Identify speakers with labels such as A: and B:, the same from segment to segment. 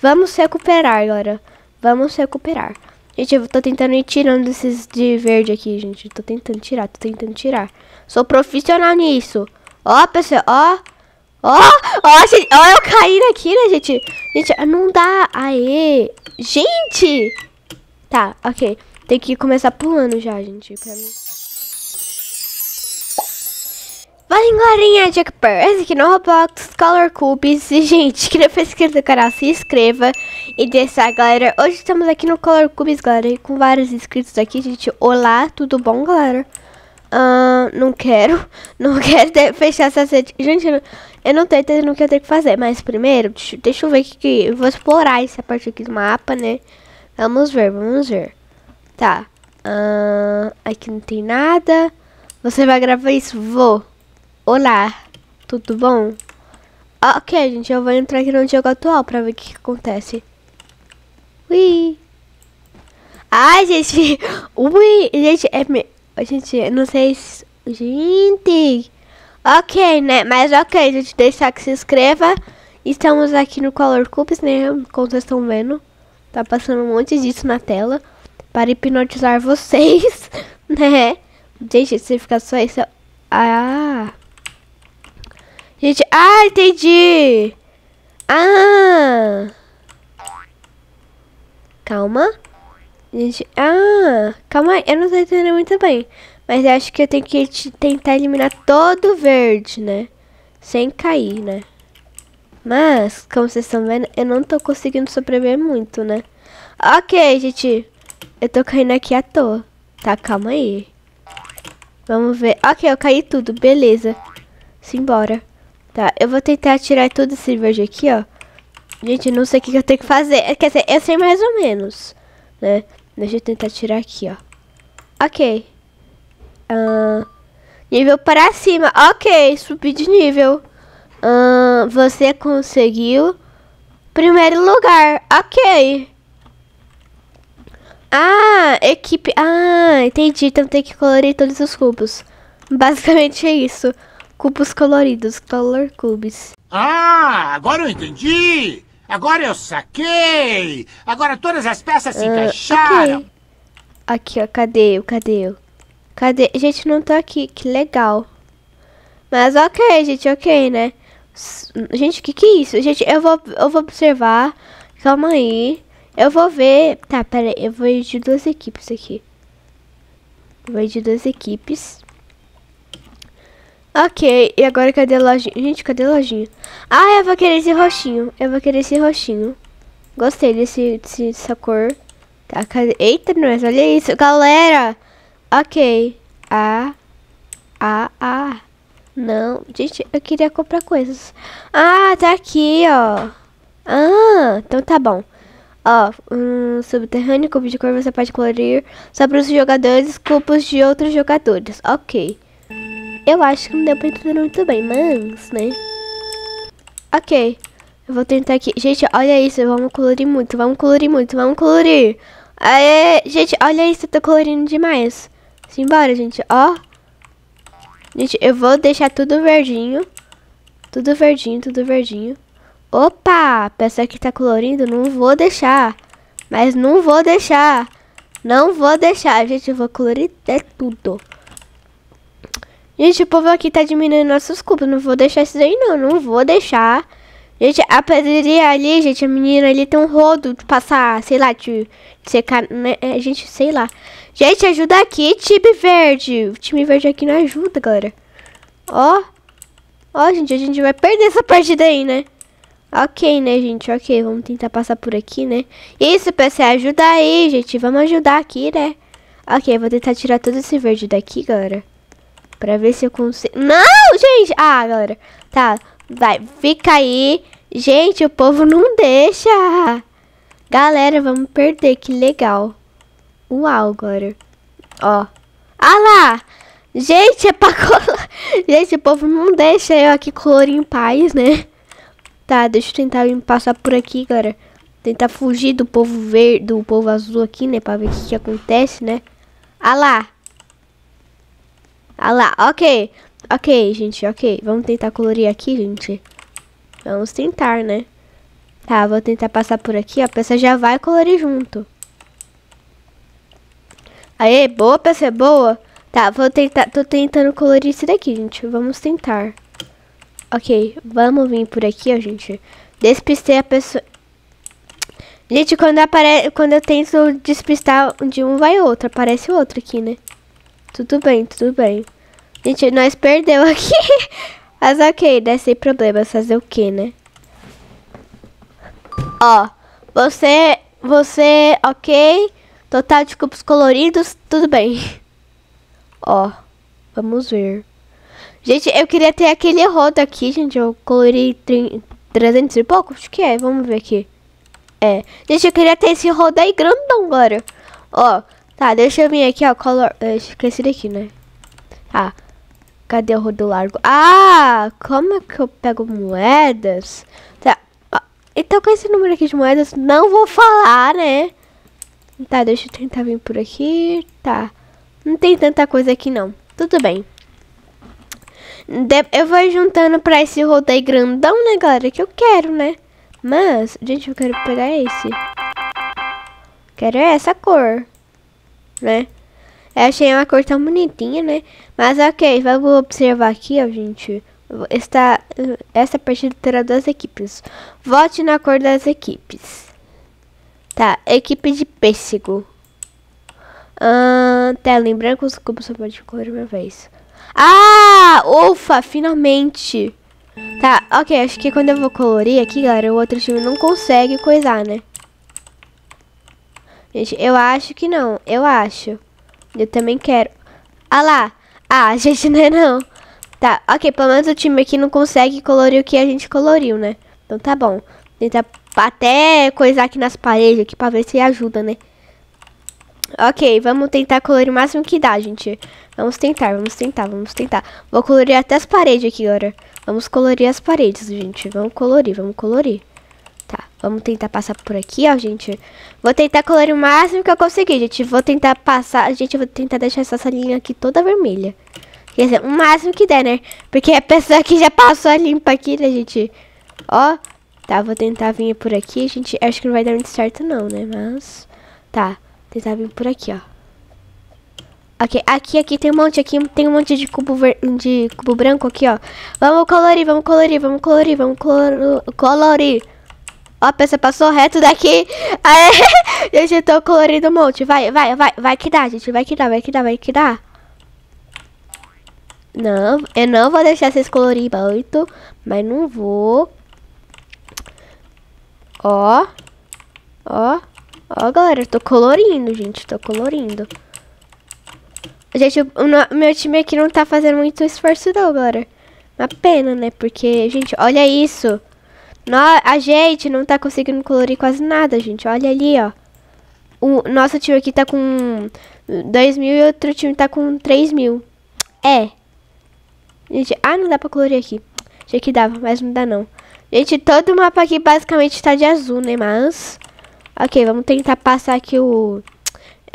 A: Vamos recuperar, galera. Vamos recuperar. Gente, eu tô tentando ir tirando esses de verde aqui, gente. Tô tentando tirar, tô tentando tirar. Sou profissional nisso. Ó, pessoal, ó. Ó, ó, gente, ó, eu caí aqui, né, gente? Gente, não dá. Aê. Gente! Tá, ok. Tem que começar pulando já, gente, pra mim. Fala galerinha, Jack Perez aqui no Roblox, Color Cubes. E, gente, que não foi inscrito no canal, se inscreva e deixa, galera. Hoje estamos aqui no Color Cubes, galera, e com vários inscritos aqui, gente. Olá, tudo bom, galera? Uh, não quero, não quero ter, fechar essa sede. Gente, eu não, eu não tenho entendendo o que eu tenho que fazer, mas primeiro, deixa, deixa eu ver que, que eu vou explorar essa parte aqui do mapa, né? Vamos ver, vamos ver. Tá, uh, aqui não tem nada. Você vai gravar isso? Vou. Olá, tudo bom? Ok, gente, eu vou entrar aqui no jogo atual pra ver o que, que acontece. Ui! Ai, gente! Ui! Gente, é... Me... Gente, não sei se... Gente! Ok, né? Mas ok, gente, deixar que se inscreva. Estamos aqui no Color Cups, né? Como vocês estão vendo. Tá passando um monte disso na tela. Para hipnotizar vocês, né? Gente, se ficar só isso... Ah... Gente, ah, entendi. Ah. Calma. Gente, ah. Calma aí, eu não tô entendendo muito bem. Mas acho que eu tenho que tentar eliminar todo o verde, né? Sem cair, né? Mas, como vocês estão vendo, eu não tô conseguindo sobreviver muito, né? Ok, gente. Eu tô caindo aqui à toa. Tá, calma aí. Vamos ver. Ok, eu caí tudo. Beleza. Simbora. Tá, eu vou tentar tirar tudo esse verde aqui, ó. Gente, não sei o que eu tenho que fazer. É, quer dizer, eu sei mais ou menos, né? Deixa eu tentar tirar aqui, ó. Ok. Uh, nível para cima. Ok, subi de nível. Uh, você conseguiu primeiro lugar. Ok. Ah, equipe... Ah, entendi. Então tem que colorir todos os cubos. Basicamente é isso cubos coloridos, color cubes. Ah, agora eu entendi! Agora eu saquei! Agora todas as peças se fecharam. Ah, encaixaram! Okay. Aqui, ó, cadê eu? Cadê eu? Cadê? Gente, não tá aqui, que legal. Mas ok, gente, ok, né? Gente, o que que é isso? Gente, eu vou, eu vou observar. Calma aí. Eu vou ver... Tá, pera aí, eu vou ir de duas equipes aqui. vou ir de duas equipes. Ok, e agora cadê a lojinha? Gente, cadê a lojinha? Ah, eu vou querer esse roxinho. Eu vou querer esse roxinho. Gostei desse, desse dessa cor. Tá, cadê? Eita, nós, olha isso. Galera! Ok. Ah, ah, ah. Não, gente, eu queria comprar coisas. Ah, tá aqui, ó. Ah, então tá bom. Ó, um subterrâneo, cubo de cor, você pode colorir para os jogadores, cupos de outros jogadores. Ok. Eu acho que não deu pra entender muito bem, mas, né? Ok. Eu vou tentar aqui. Gente, olha isso. Vamos colorir muito, vamos colorir muito, vamos colorir. Aê, gente, olha isso. Eu tô colorindo demais. Simbora, gente. Ó. Gente, eu vou deixar tudo verdinho. Tudo verdinho, tudo verdinho. Opa, pessoal, que tá colorindo, não vou deixar. Mas não vou deixar. Não vou deixar, gente. Eu vou colorir até tudo. Gente, o povo aqui tá diminuindo nossos cubos. Não vou deixar isso daí, não. Não vou deixar. Gente, a pedreira ali, gente, a menina ali tem um rodo de passar, sei lá, de, de secar, né? É, gente, sei lá. Gente, ajuda aqui, time verde. O time verde aqui não ajuda, galera. Ó. Ó, gente, a gente vai perder essa partida aí, né? Ok, né, gente? Ok, vamos tentar passar por aqui, né? Isso, PC, ajuda aí, gente. Vamos ajudar aqui, né? Ok, vou tentar tirar todo esse verde daqui, galera. Pra ver se eu consigo... Não, gente! Ah, galera. Tá, vai. Fica aí. Gente, o povo não deixa. Galera, vamos perder. Que legal. Uau, agora. Ó. Ah lá! Gente, é pra colar. Gente, o povo não deixa eu aqui colorir em paz, né? Tá, deixa eu tentar passar por aqui, galera. Tentar fugir do povo verde, do povo azul aqui, né? Pra ver o que, que acontece, né? Ah lá! Ah lá, ok. Ok, gente, ok. Vamos tentar colorir aqui, gente. Vamos tentar, né? Tá, vou tentar passar por aqui, ó. A peça já vai colorir junto. Aê, boa, peça boa. Tá, vou tentar. Tô tentando colorir isso daqui, gente. Vamos tentar. Ok, vamos vir por aqui, ó, gente. Despistei a pessoa... Gente, quando, apare... quando eu tento despistar de um, vai outro. Aparece outro aqui, né? Tudo bem, tudo bem. Gente, nós perdeu aqui. Mas ok, deve ser problema Fazer o que, né? Ó, você... Você, ok. Total de cubos coloridos, tudo bem. Ó, vamos ver. Gente, eu queria ter aquele rodo aqui, gente. Eu colori 300 e pouco? Acho que é, vamos ver aqui. É. Gente, eu queria ter esse rodo aí grandão agora. Ó, Tá, deixa eu vir aqui, ó. Color... Eu esqueci daqui, né? Tá. Ah, cadê o rodo largo? Ah, como é que eu pego moedas? Tá. Então com esse número aqui de moedas, não vou falar, né? Tá, deixa eu tentar vir por aqui. Tá. Não tem tanta coisa aqui, não. Tudo bem. De eu vou juntando pra esse rodo aí grandão, né, galera? Que eu quero, né? Mas, gente, eu quero pegar esse. Quero essa cor né? Eu achei uma cor tão bonitinha, né? Mas ok, vamos observar aqui, ó, gente. Esta, essa partida terá duas equipes. Vote na cor das equipes. Tá, equipe de pêssego. Ah, tela em branco, os cubos só pode colorir uma vez. Ah, ufa, finalmente. Tá, ok, acho que quando eu vou colorir aqui, galera, o outro time não consegue coisar, né? Gente, eu acho que não. Eu acho. Eu também quero. Ah lá. Ah, gente, não é não. Tá, ok. Pelo menos o time aqui não consegue colorir o que a gente coloriu, né? Então tá bom. tenta até coisar aqui nas paredes aqui pra ver se ajuda, né? Ok, vamos tentar colorir o máximo que dá, gente. Vamos tentar, vamos tentar, vamos tentar. Vou colorir até as paredes aqui agora. Vamos colorir as paredes, gente. Vamos colorir, vamos colorir. Vamos tentar passar por aqui, ó, gente. Vou tentar colorir o máximo que eu conseguir, gente. Vou tentar passar... Gente, eu vou tentar deixar essa salinha aqui toda vermelha. Quer dizer, o máximo que der, né? Porque a pessoa que já passou a limpa aqui, né, gente? Ó, tá, vou tentar vir por aqui. Gente, acho que não vai dar muito certo não, né? Mas... Tá, tentar vir por aqui, ó. Ok, aqui, aqui tem um monte, aqui tem um monte de cubo, ver... de cubo branco aqui, ó. Vamos colorir, vamos colorir, vamos colorir, vamos colorir. Ó, a pessoa passou reto daqui. Aê, gente, eu tô tá colorindo um monte. Vai, vai, vai, vai que dá, gente. Vai que dá, vai que dá, vai que dá. Não, eu não vou deixar vocês colorir muito, mas não vou. Ó, ó, ó, galera, eu tô colorindo, gente, tô colorindo. Gente, o, o, meu time aqui não tá fazendo muito esforço não, galera. Uma pena, né, porque, gente, olha isso. No, a gente não tá conseguindo colorir quase nada, gente. Olha ali, ó. O nosso time aqui tá com 2 mil e outro time tá com 3 mil. É. Gente, ah, não dá pra colorir aqui. Achei que dava, mas não dá não. Gente, todo o mapa aqui basicamente tá de azul, né? Mas... Ok, vamos tentar passar aqui o...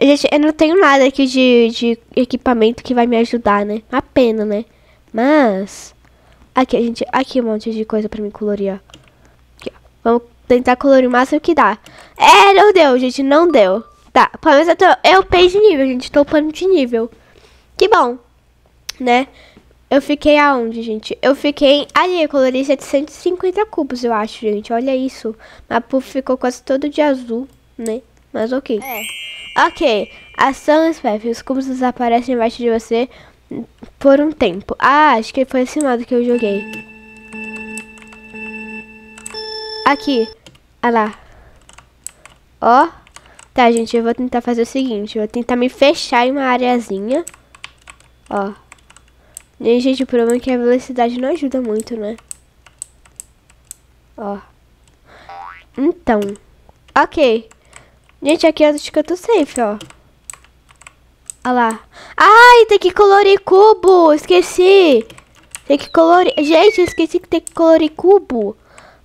A: Gente, eu não tenho nada aqui de, de equipamento que vai me ajudar, né? Uma pena, né? Mas... Aqui, gente, aqui um monte de coisa pra me colorir, ó. Vamos tentar colorir o máximo que dá. É, não deu, gente, não deu. Tá, pelo menos eu, tô, eu de nível, gente. Tô pano de nível. Que bom, né? Eu fiquei aonde, gente? Eu fiquei ali, eu colori 750 cubos, eu acho, gente. Olha isso. Mas ficou quase todo de azul, né? Mas ok. É. Ok. Ação Spef. Os cubos desaparecem embaixo de você por um tempo. Ah, acho que foi assim esse modo que eu joguei. Aqui. Olha lá. Ó. Tá, gente, eu vou tentar fazer o seguinte. Eu vou tentar me fechar em uma areazinha. Ó. E, gente, o problema é que a velocidade não ajuda muito, né? Ó. Então. Ok. Gente, aqui eu acho que eu tô safe, ó. Olha lá. Ai, tem que colorir cubo. Esqueci. Tem que colorir... Gente, esqueci que tem que colorir cubo.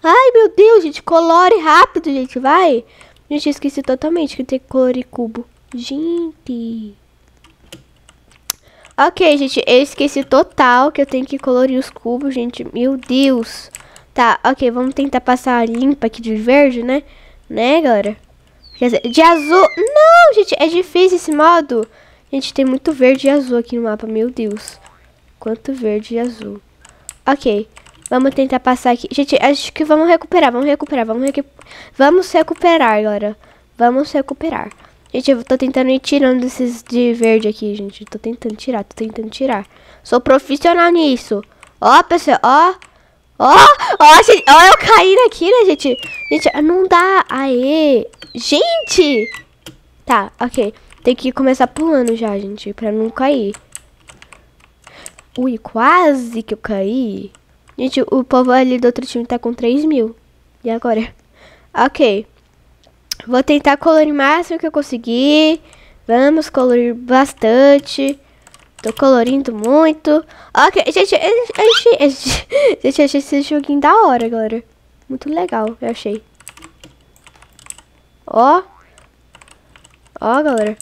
A: Ai, meu Deus, gente, colore rápido, gente, vai. Gente, esqueci totalmente que tem que colorir cubo. Gente. Ok, gente, eu esqueci total que eu tenho que colorir os cubos, gente. Meu Deus. Tá, ok, vamos tentar passar limpa aqui de verde, né? Né, galera? Quer dizer, de azul... Não, gente, é difícil esse modo. Gente, tem muito verde e azul aqui no mapa, meu Deus. Quanto verde e azul. Ok, Vamos tentar passar aqui. Gente, acho que vamos recuperar, vamos recuperar, vamos, vamos recuperar agora. Vamos recuperar. Gente, eu tô tentando ir tirando esses de verde aqui, gente. tô tentando tirar, tô tentando tirar. Sou profissional nisso. Ó, pessoal, ó. Ó, ó, gente, ó, eu caí aqui, né, gente? Gente, não dá. Aê. Gente! Tá, ok. Tem que começar pulando já, gente, pra não cair. Ui, quase que eu caí. Gente, o povo ali do outro time tá com 3 mil. E agora? Ok. Vou tentar colorir o máximo que eu conseguir. Vamos colorir bastante. Tô colorindo muito. Ok, gente, eu achei, gente, eu achei esse joguinho da hora, galera. Muito legal, eu achei. Ó. Ó, galera.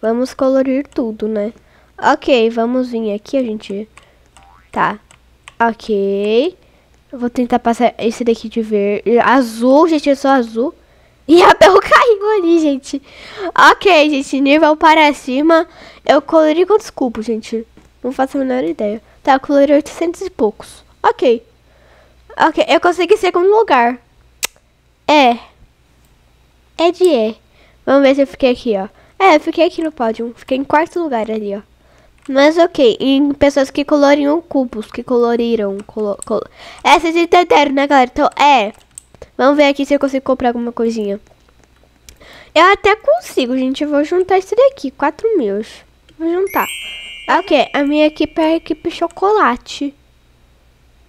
A: Vamos colorir tudo, né? Ok, vamos vir aqui, a gente... Tá. Ok. vou tentar passar esse daqui de verde. Azul, gente, Eu sou azul. E a Bel caiu ali, gente. Ok, gente, nível para cima. Eu colori com desculpa, gente? Não faço a menor ideia. Tá, eu colori 800 e poucos. Ok. Ok, eu consegui segundo lugar. É. É de E. Vamos ver se eu fiquei aqui, ó. É, eu fiquei aqui no pódio. Fiquei em quarto lugar ali, ó. Mas ok, em pessoas que coloriam cubos, que coloriram. Colo, colo. Essas entenderam, né, galera? Então, é. Vamos ver aqui se eu consigo comprar alguma coisinha. Eu até consigo, gente. Eu vou juntar isso daqui, 4 mil. Vou juntar. Ok, a minha equipe é a equipe chocolate.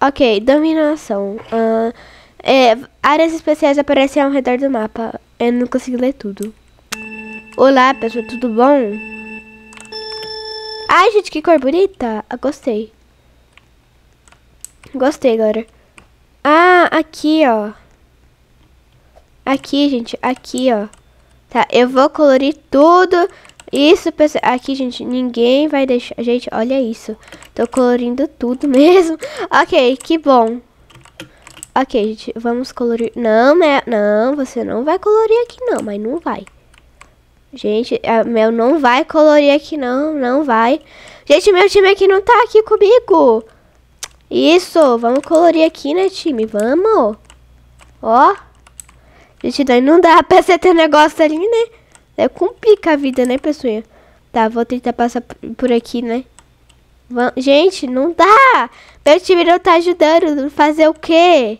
A: Ok, dominação. Uh, é, áreas especiais aparecem ao redor do mapa. Eu não consigo ler tudo. Olá, pessoal, tudo bom? Ai, gente, que cor bonita. Ah, gostei. Gostei, galera. Ah, aqui, ó. Aqui, gente, aqui, ó. Tá, eu vou colorir tudo. Isso, pessoal. Aqui, gente, ninguém vai deixar. Gente, olha isso. Tô colorindo tudo mesmo. ok, que bom. Ok, gente, vamos colorir. Não, né? Não, você não vai colorir aqui, não. Mas não vai. Gente, meu não vai colorir aqui não, não vai. Gente, meu time aqui não tá aqui comigo. Isso, vamos colorir aqui, né, time? Vamos. Ó. Gente, daí não dá pra você ter negócio ali, né? É complica a vida, né, pessoinha? Tá, vou tentar passar por aqui, né? Vam... Gente, não dá. Meu time não tá ajudando. Fazer o quê?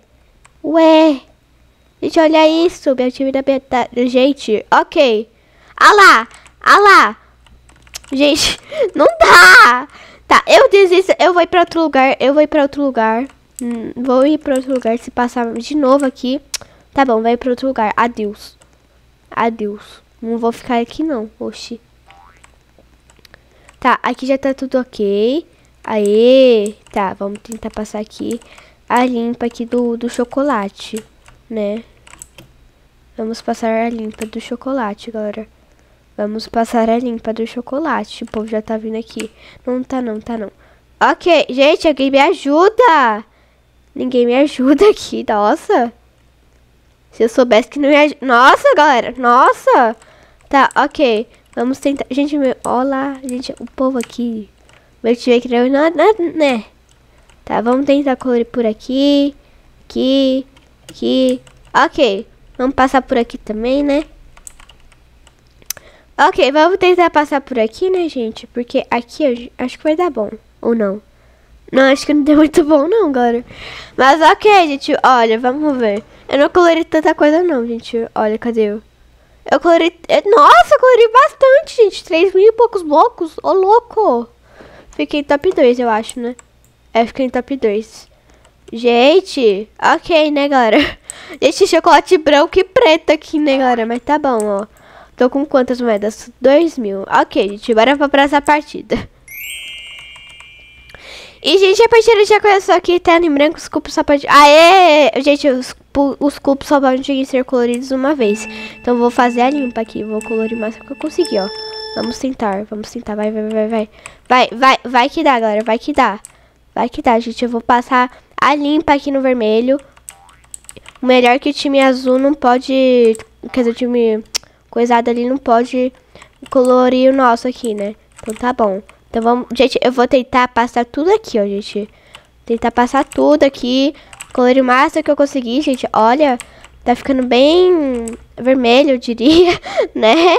A: Ué. Gente, olha isso. Meu time da... Tá... Gente, ok. Ok. Ah lá, ah lá. Gente, não dá. Tá, eu desisto. Eu vou ir pra outro lugar. Eu vou ir pra outro lugar. Hum, vou ir pra outro lugar. Se passar de novo aqui. Tá bom, vai pra outro lugar. Adeus. Adeus. Não vou ficar aqui não. Oxi. Tá, aqui já tá tudo ok. Aê. Tá, vamos tentar passar aqui. A limpa aqui do, do chocolate. Né? Vamos passar a limpa do chocolate, galera. Vamos passar a limpa do chocolate. O povo já tá vindo aqui. Não tá não, tá não. Ok, gente, alguém me ajuda. Ninguém me ajuda aqui, nossa. Se eu soubesse que não ia... Nossa, galera, nossa. Tá, ok. Vamos tentar... Gente, meu... Olá, gente, o povo aqui. Meu tio é que não... Né? Tá, vamos tentar colorir por aqui. Aqui. Aqui. Ok. Vamos passar por aqui também, né? Ok, vamos tentar passar por aqui, né, gente? Porque aqui acho que vai dar bom. Ou não? Não, acho que não deu tá muito bom não, galera. Mas ok, gente. Olha, vamos ver. Eu não colorei tanta coisa não, gente. Olha, cadê eu? Eu colorei... É, nossa, eu colorei bastante, gente. 3 mil e poucos blocos. Ô, louco. Fiquei top 2, eu acho, né? É, fiquei em top 2. Gente, ok, né, galera? Gente, chocolate branco e preto aqui, né, galera? Mas tá bom, ó. Tô com quantas moedas? 2 mil. Ok, gente, bora pra próxima partida. E, gente, a partida já começou aqui, tela em branco, os cupos só podem... Aê! Gente, os, os cupos só podem ser coloridos uma vez. Então, vou fazer a limpa aqui, vou colorir mais que eu conseguir, ó. Vamos tentar, vamos tentar, vai, vai, vai, vai. Vai, vai, vai que dá, galera, vai que dá. Vai que dá, gente, eu vou passar a limpa aqui no vermelho. O melhor é que o time azul não pode... Quer dizer, o time coisada ali não pode colorir o nosso aqui, né? Então tá bom. Então vamos... Gente, eu vou tentar passar tudo aqui, ó, gente. Tentar passar tudo aqui. Colorir o máximo que eu conseguir, gente. Olha, tá ficando bem vermelho, eu diria, né?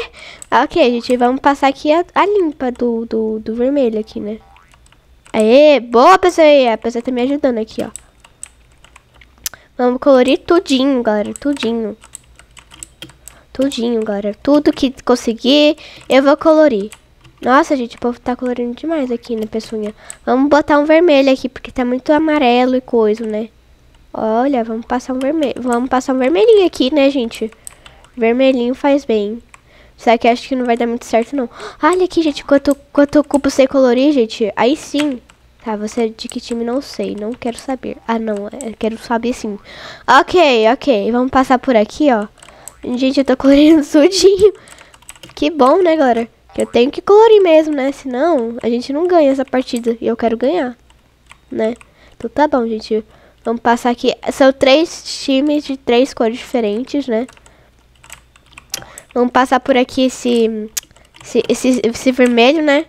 A: Ok, gente, vamos passar aqui a, a limpa do, do, do, vermelho aqui, né? Aê, boa, pessoa aí. A pessoa tá me ajudando aqui, ó. Vamos colorir tudinho, galera, tudinho. Tudinho, galera. Tudo que conseguir, eu vou colorir. Nossa, gente, o povo tá colorindo demais aqui, né, Peçonha? Vamos botar um vermelho aqui, porque tá muito amarelo e coisa, né? Olha, vamos passar um vermelho. Vamos passar um vermelhinho aqui, né, gente? Vermelhinho faz bem. Só que acho que não vai dar muito certo, não. Olha aqui, gente, quanto, quanto cubo sem colorir, gente. Aí sim. Tá, você é de que time? Não sei. Não quero saber. Ah, não. Quero saber sim. Ok, ok. Vamos passar por aqui, ó. Gente, eu tô colorindo tudinho. Que bom, né, galera? Que eu tenho que colorir mesmo, né? Senão a gente não ganha essa partida. E eu quero ganhar, né? Então tá bom, gente. Vamos passar aqui. São três times de três cores diferentes, né? Vamos passar por aqui esse, esse, esse, esse vermelho, né?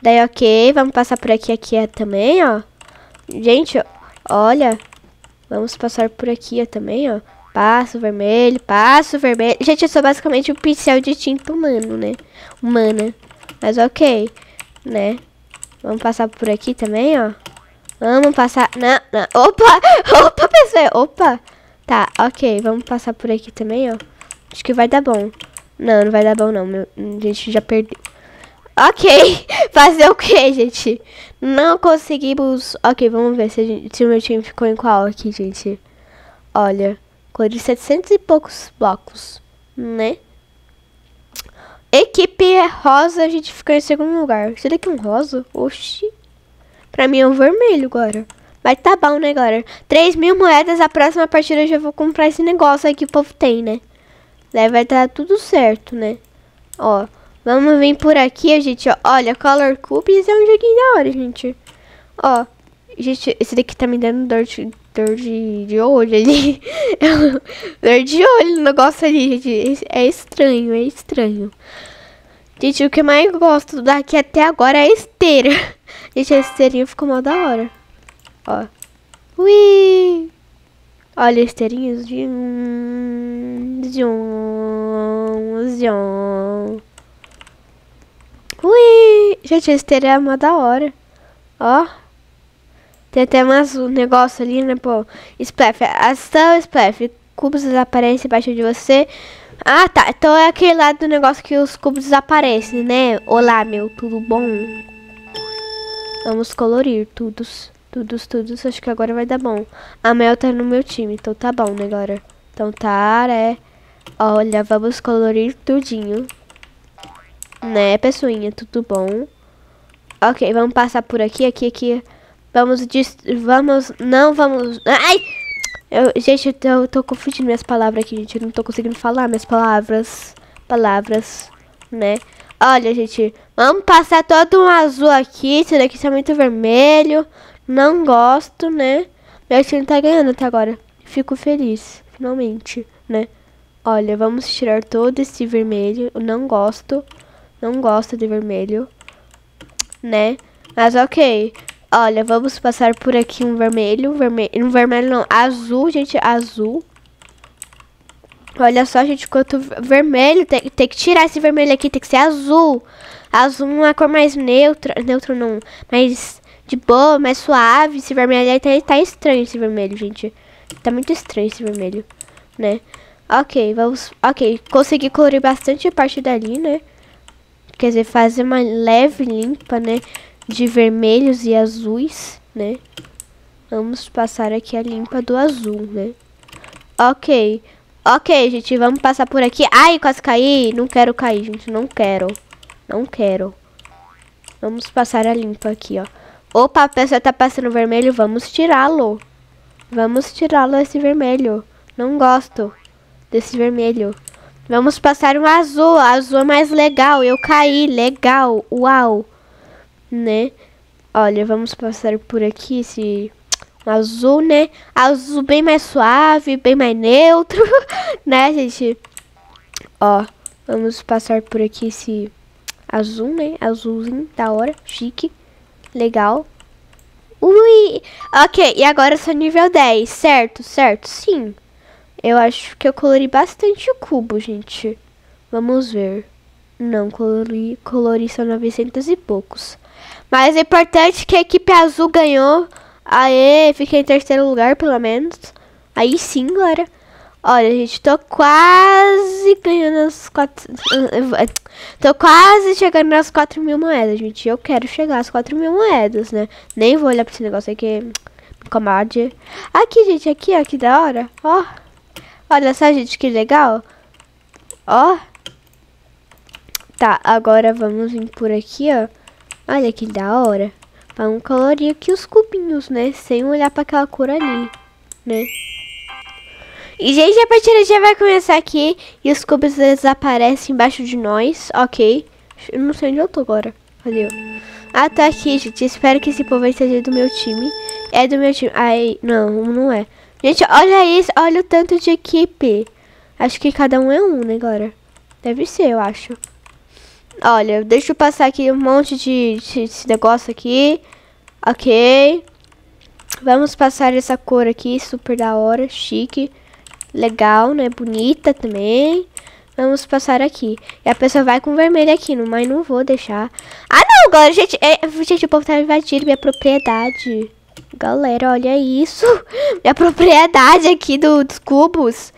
A: Daí, ok. Vamos passar por aqui, aqui é, também, ó. Gente, olha. Vamos passar por aqui também, ó. Passo vermelho, passo vermelho. Gente, eu sou basicamente um pincel de tinta humano, né? Humana. Mas ok, né? Vamos passar por aqui também, ó. Vamos passar... Não, não. Opa! Opa, pessoal! Opa! Tá, ok. Vamos passar por aqui também, ó. Acho que vai dar bom. Não, não vai dar bom, não. Meu... A hum, gente já perdeu. Ok, fazer o que, gente? Não conseguimos... Ok, vamos ver se, gente... se o meu time ficou em qual aqui, gente. Olha, de 700 e poucos blocos, né? Equipe rosa, a gente fica em segundo lugar. Será que é um rosa? Oxi. Pra mim é um vermelho agora. Mas tá bom, né, galera? 3 mil moedas, a próxima partida eu já vou comprar esse negócio aí que o povo tem, né? Daí vai dar tudo certo, né? Ó, vamos vir por aqui, gente, Olha, Color Cubes é um joguinho da hora, gente. Ó, gente, esse daqui tá me dando dor de dor de, de olho ali. É dor de olho no negócio ali, gente. É estranho, é estranho. Gente, o que eu mais gosto daqui até agora é a esteira. Gente, a esteirinha ficou mal da hora. Ó. Ui! Olha, esteirinhas de um... De um... De um... Ui! Gente, a esteira é uma da hora. Ó. Tem até mais um negócio ali, né, pô? Splef, Ação Splef. Cubos desaparecem abaixo de você. Ah, tá. Então é aquele lado do negócio que os cubos desaparecem, né? Olá, meu. Tudo bom? Vamos colorir todos. Todos, todos. Acho que agora vai dar bom. A Mel tá no meu time. Então tá bom, né, galera? Então tá, é. Olha, vamos colorir tudinho. Né, pessoinha? Tudo bom? Ok, vamos passar por aqui, aqui, aqui. Vamos des... Vamos... Não vamos... Ai! Eu, gente, eu tô confundindo minhas palavras aqui, gente. Eu não tô conseguindo falar minhas palavras. Palavras, né? Olha, gente. Vamos passar todo um azul aqui. Esse daqui tá muito vermelho. Não gosto, né? Meu time tá ganhando até agora. Fico feliz, finalmente, né? Olha, vamos tirar todo esse vermelho. Eu não gosto. Não gosto de vermelho, né? Mas ok. Olha, vamos passar por aqui um vermelho, vermelho, um vermelho não, azul, gente, azul. Olha só, gente, quanto vermelho, tem, tem que tirar esse vermelho aqui, tem que ser azul. Azul é uma cor mais neutra, neutro não, mais de boa, mais suave. Esse vermelho aí tá, tá estranho, esse vermelho, gente. Tá muito estranho esse vermelho, né? Ok, vamos, ok, consegui colorir bastante a parte dali, né? Quer dizer, fazer uma leve limpa, né? de vermelhos e azuis, né? Vamos passar aqui a limpa do azul, né? Ok. Ok, gente, vamos passar por aqui. Ai, quase caí. Não quero cair, gente. Não quero. Não quero. Vamos passar a limpa aqui, ó. Opa, a pessoa tá passando vermelho. Vamos tirá-lo. Vamos tirá-lo esse vermelho. Não gosto desse vermelho. Vamos passar um azul. Azul é mais legal. Eu caí. Legal. Uau né? Olha, vamos passar por aqui esse azul, né? Azul bem mais suave, bem mais neutro, né, gente? Ó, vamos passar por aqui esse azul, né? Azulzinho, da hora, chique, legal. Ui! Ok, e agora só nível 10, certo? Certo, sim. Eu acho que eu colori bastante o cubo, gente. Vamos ver. Não, colori, colori só 900 e poucos. Mas é importante que a equipe azul ganhou. Aê, fiquei em terceiro lugar, pelo menos. Aí sim, galera. Olha, gente, tô quase ganhando as quatro... Eh, tô quase chegando nas quatro mil moedas, gente. Eu quero chegar às quatro mil moedas, né? Nem vou olhar pra esse negócio aqui. Me comade. Aqui, gente, aqui, ó, que da hora. Ó. Olha só, gente, que legal. Ó. Tá, agora vamos vir por aqui, ó. Olha que da hora. Vamos colorir aqui os cubinhos, né? Sem olhar para aquela cor ali, né? E, gente, a partida já vai começar aqui. E os cubos desaparecem embaixo de nós. Ok. Eu não sei onde eu tô agora. Valeu. Ah, tá aqui, gente. Espero que esse povo seja do meu time. É do meu time. Ai, não, não é. Gente, olha isso. Olha o tanto de equipe. Acho que cada um é um, né, agora? Deve ser, eu acho. Olha, deixa eu passar aqui um monte de, de, de negócio aqui. Ok. Vamos passar essa cor aqui, super da hora, chique. Legal, né? Bonita também. Vamos passar aqui. E a pessoa vai com vermelho aqui, não, mas não vou deixar. Ah, não, agora, gente. É, gente, o povo tá invadindo minha propriedade. Galera, olha isso. Minha propriedade aqui do, dos cubos.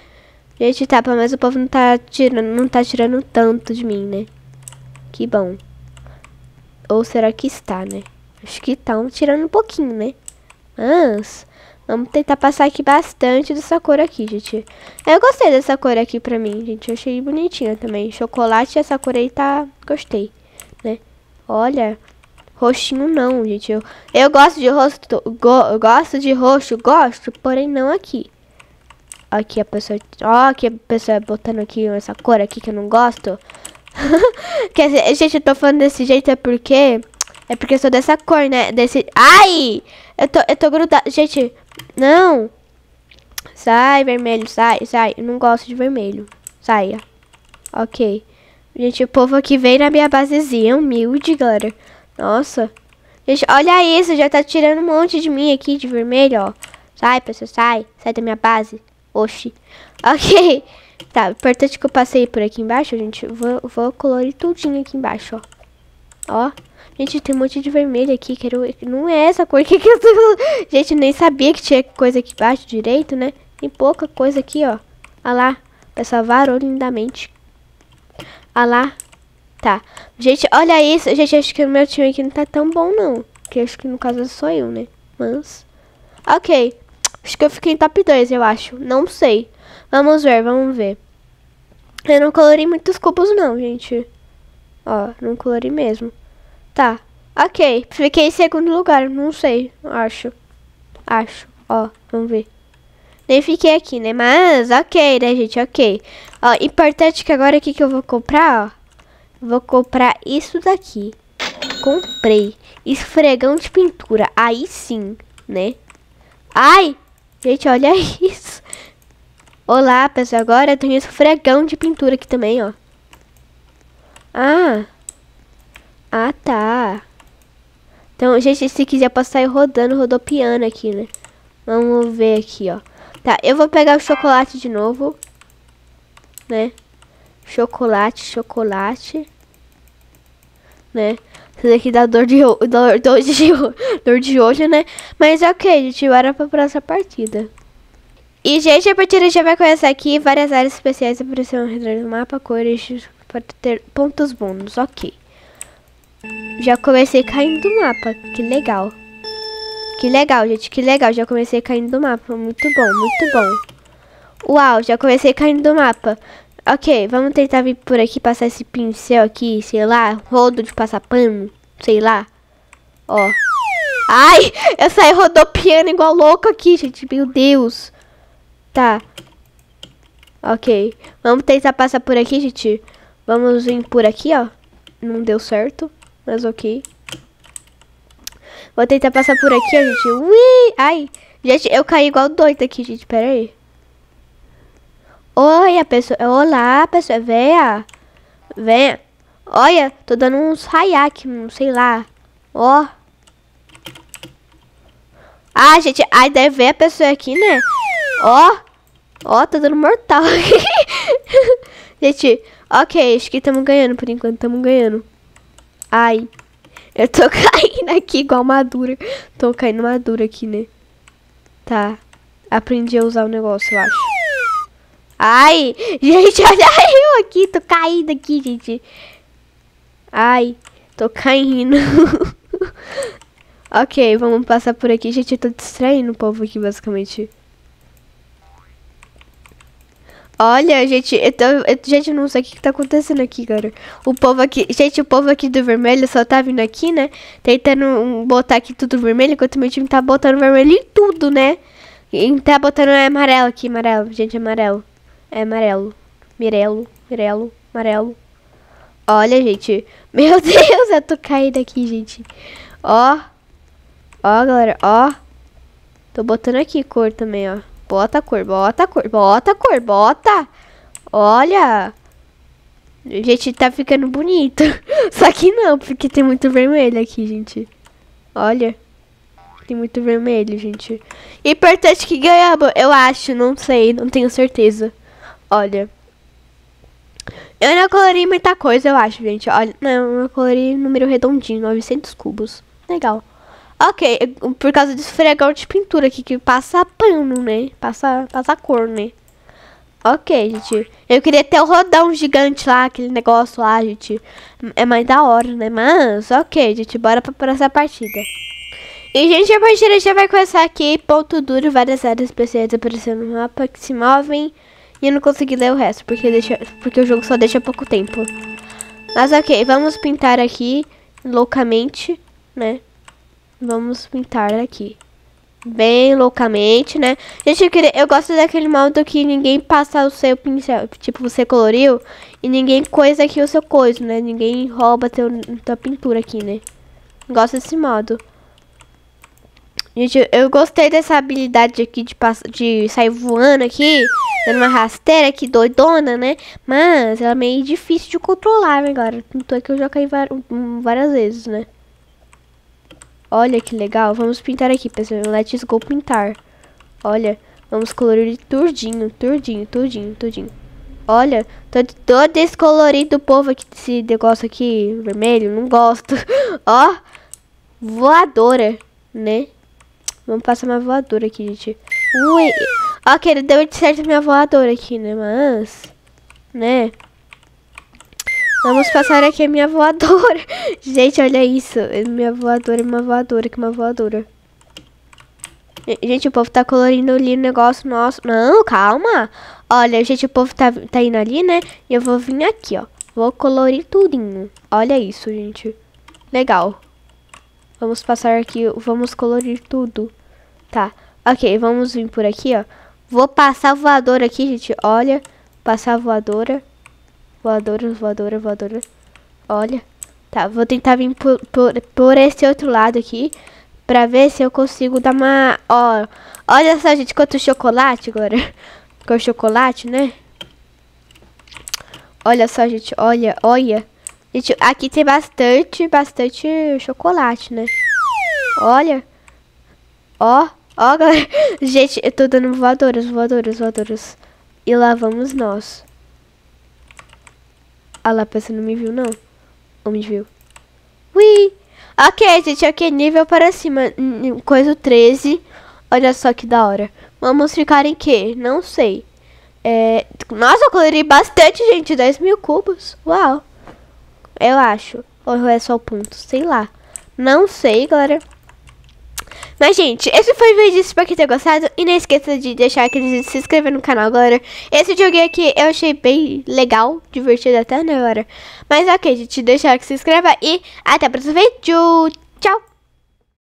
A: Gente, tá, mas menos o povo não tá tirando, não tá tirando tanto de mim, né? Que bom. Ou será que está, né? Acho que estão tá tirando um pouquinho, né? Mas, vamos tentar passar aqui bastante dessa cor aqui, gente. Eu gostei dessa cor aqui pra mim, gente. Eu achei bonitinha também. Chocolate, essa cor aí tá... Gostei, né? Olha, roxinho não, gente. Eu, eu gosto de rosto... Go, gosto de roxo, gosto, porém não aqui. Aqui a pessoa... Ó, aqui a pessoa botando aqui essa cor aqui que eu não gosto. Quer dizer, gente, eu tô falando desse jeito é porque... É porque eu sou dessa cor, né? Desse... Ai! Eu tô, eu tô grudada. Gente, não! Sai, vermelho, sai, sai. Eu não gosto de vermelho. Saia. Ok. Gente, o povo aqui veio na minha basezinha. Humilde, galera. Nossa. Gente, olha isso. Já tá tirando um monte de mim aqui, de vermelho, ó. Sai, pessoal, sai. Sai da minha base. Oxi. Ok. Tá, importante é que eu passei por aqui embaixo, gente. Vou, vou colorir tudinho aqui embaixo, ó. Ó. Gente, tem um monte de vermelho aqui. Quero... Não é essa cor que, que eu tô... Gente, nem sabia que tinha coisa aqui embaixo direito, né? Tem pouca coisa aqui, ó. Olha lá. Pessoal, varou lindamente. Olha lá. Tá. Gente, olha isso. Gente, acho que o meu time aqui não tá tão bom, não. Que acho que no caso sou eu, né? Mas... Ok. Acho que eu fiquei em top 2, eu acho. Não sei. Vamos ver, vamos ver. Eu não colori muitos cubos não, gente. Ó, não colori mesmo. Tá. Ok. Fiquei em segundo lugar, não sei. Acho. Acho. Ó, vamos ver. Nem fiquei aqui, né? Mas, ok, né, gente? Ok. Ó, importante que agora o que, que eu vou comprar, ó. Vou comprar isso daqui. Comprei. Esfregão de pintura. Aí sim, né? Ai! Gente, olha isso. Olá, pessoal. Agora tem esse fregão de pintura aqui também, ó. Ah. Ah, tá. Então, gente, se quiser, posso sair rodando, rodopiando aqui, né? Vamos ver aqui, ó. Tá, eu vou pegar o chocolate de novo. Né? Chocolate, chocolate né? Isso daqui dá dor de, dor, dor, de, dor de olho, né? Mas ok, gente, bora pra próxima partida. E, gente, a partida já vai começar aqui. Várias áreas especiais apareceram ao redor do mapa, cores para ter pontos bônus, ok. Já comecei caindo do mapa, que legal. Que legal, gente, que legal. Já comecei caindo do mapa, muito bom, muito bom. Uau, já comecei caindo do mapa. Ok, vamos tentar vir por aqui, passar esse pincel aqui, sei lá, rodo de passar pano, sei lá. Ó. Ai, eu saí rodopiando igual louco aqui, gente, meu Deus. Tá. Ok, vamos tentar passar por aqui, gente. Vamos vir por aqui, ó. Não deu certo, mas ok. Vou tentar passar por aqui, ó, gente. Ui, ai. Gente, eu caí igual doido aqui, gente, pera aí. Oi, a pessoa. Olá, pessoa. Venha. Venha. Olha, tô dando uns hayak, hum, sei lá. Ó. Ah, gente, aí deve ver a pessoa aqui, né? Ó. Ó, tô tá dando mortal. gente, ok, acho que estamos ganhando por enquanto. Estamos ganhando. Ai. Eu tô caindo aqui igual madura. Tô caindo madura aqui, né? Tá. Aprendi a usar o negócio, eu acho. Ai, gente, olha eu aqui, tô caindo aqui, gente. Ai, tô caindo. ok, vamos passar por aqui. Gente, eu tô distraindo o povo aqui, basicamente. Olha, gente, eu tô, eu, gente, eu não sei o que, que tá acontecendo aqui, cara. O povo aqui, gente, o povo aqui do vermelho só tá vindo aqui, né? Tentando botar aqui tudo vermelho, enquanto meu time tá botando vermelho em tudo, né? E tá botando amarelo aqui, amarelo, gente, amarelo. É amarelo. Mirelo, Mirelo, amarelo. Olha, gente. Meu Deus, eu tô caindo aqui, gente. Ó. Ó, galera, ó. Tô botando aqui cor também, ó. Bota cor, bota cor, bota cor, bota. Olha. Gente, tá ficando bonito. Só que não, porque tem muito vermelho aqui, gente. Olha. Tem muito vermelho, gente. Importante que ganhamos, eu acho. Não sei, não tenho certeza. Olha. Eu não colori muita coisa, eu acho, gente. Olha, não, eu colori número redondinho, 900 cubos. Legal. Ok, por causa desse fregão de pintura aqui, que passa pano, né? Passa, passa cor, né? Ok, gente. Eu queria ter o rodão gigante lá, aquele negócio lá, gente. É mais da hora, né? Mas, ok, gente. Bora pra próxima partida. E, gente, a partida já vai começar aqui. Ponto duro, várias áreas especiais aparecendo no mapa que se movem. E eu não consegui ler o resto, porque, deixa, porque o jogo só deixa pouco tempo. Mas ok, vamos pintar aqui loucamente, né? Vamos pintar aqui. Bem loucamente, né? Gente, eu, queria, eu gosto daquele modo que ninguém passa o seu pincel. Tipo, você coloriu e ninguém coisa aqui o seu coisa, né? Ninguém rouba a sua pintura aqui, né? Gosto desse modo. Gente, eu gostei dessa habilidade aqui de, de sair voando aqui, dando uma rasteira aqui, doidona, né? Mas ela é meio difícil de controlar, né, galera? Tanto é que eu já caí várias vezes, né? Olha que legal. Vamos pintar aqui, pessoal. Let's go pintar. Olha, vamos colorir turdinho, turdinho, turdinho, turdinho. Olha, todo, todo descolorido o povo aqui, esse negócio aqui, vermelho, não gosto. Ó, voadora, né? Vamos passar uma voadora aqui, gente. Ui! Ok, ele deu certo minha voadora aqui, né? Mas... Né? Vamos passar aqui a minha voadora. gente, olha isso. É minha voadora, é uma voadora, que uma voadora. Gente, o povo tá colorindo ali o negócio nosso. Não, calma. Olha, gente, o povo tá, tá indo ali, né? E eu vou vir aqui, ó. Vou colorir tudinho. Olha isso, gente. Legal. Vamos passar aqui, vamos colorir tudo. Tá, ok, vamos vir por aqui, ó. Vou passar voadora aqui, gente, olha. Passar voadora. Voadora, voadora, voadora. Olha. Tá, vou tentar vir por, por, por esse outro lado aqui. Pra ver se eu consigo dar uma... Ó, olha só, gente, quanto chocolate agora. Com chocolate, né? Olha só, gente, olha, olha. Gente, tipo, aqui tem bastante, bastante chocolate, né? Olha. Ó, ó, galera. Gente, eu tô dando voadoras, voadoras, voadoras. E lá vamos nós. Ah lá, você não me viu, não. Ou me viu? Ui! Ok, gente, aqui Nível para cima. Coisa 13. Olha só que da hora. Vamos ficar em quê? Não sei. É... Nossa, eu colorei bastante, gente. 10 mil cubos. Uau eu acho. Ou é só o ponto, sei lá. Não sei, galera. Mas, gente, esse foi o vídeo. Espero que tenha gostado. E não esqueça de deixar aquele vídeo de se inscrever no canal, galera. Esse joguinho aqui eu achei bem legal, divertido até, né, galera? Mas, ok, gente, deixar que se inscreva. E até o próximo vídeo. Tchau!